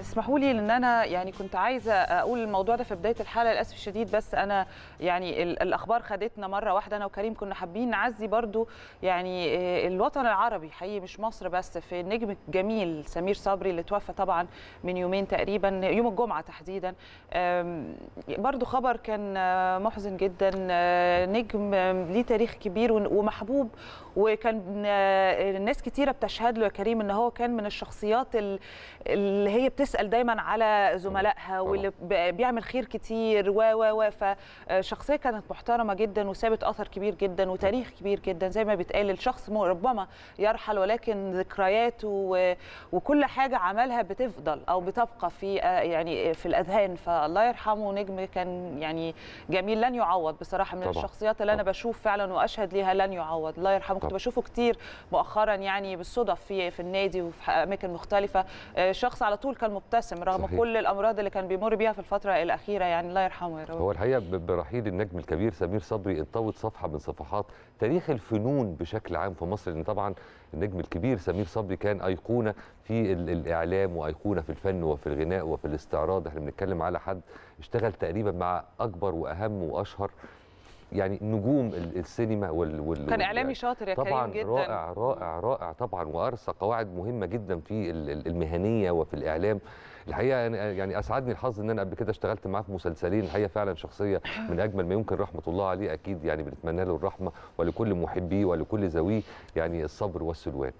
اسمحوا لي ان انا يعني كنت عايزه اقول الموضوع ده في بدايه الحلقه للاسف الشديد بس انا يعني الاخبار خدتنا مره واحده انا وكريم كنا حابين نعزي برضو يعني آه، الوطن العربي حقيقي مش مصر بس في النجم الجميل سمير صبري اللي توفى طبعا من يومين تقريبا يوم الجمعه تحديدا برضو خبر كان آه، محزن جدا آه، نجم ليه تاريخ كبير ومحبوب وكان الناس كتيره بتشهد له يا كريم ان هو كان من الشخصيات اللي هي بتس بتسال دايما على زملائها واللي بيعمل خير كتير و و و فشخصيه آه، كانت محترمه جدا وسابت اثر كبير جدا وتاريخ كبير جدا زي ما بيتقال الشخص ربما يرحل ولكن ذكرياته وكل حاجه عملها بتفضل او بتبقى في آه، يعني آه، في الاذهان فالله يرحمه نجم كان يعني جميل لن يعوض بصراحه من طبعا. الشخصيات اللي انا بشوف فعلا واشهد ليها لن يعوض الله يرحمه كنت بشوفه كتير مؤخرا يعني بالصدف في في النادي وفي اماكن مختلفه شخص على طول كان مبتسم رغم صحيح. كل الامراض اللي كان بيمر بيها في الفتره الاخيره يعني الله يرحمه يا رب هو الحقيقه برحيل النجم الكبير سمير صبري انطوت صفحه من صفحات تاريخ الفنون بشكل عام في مصر لان طبعا النجم الكبير سمير صبري كان ايقونه في الاعلام وايقونه في الفن وفي الغناء وفي الاستعراض احنا بنتكلم على حد اشتغل تقريبا مع اكبر واهم واشهر يعني نجوم السينما وال, وال كان اعلامي شاطر يا كريم جدا رائع رائع رائع طبعا وارسى قواعد مهمه جدا في المهنيه وفي الاعلام الحقيقه يعني اسعدني الحظ ان انا قبل كده اشتغلت معاه في مسلسلين الحقيقه فعلا شخصيه من اجمل ما يمكن رحمه الله عليه اكيد يعني بنتمنى له الرحمه ولكل محبيه ولكل ذويه يعني الصبر والسلوان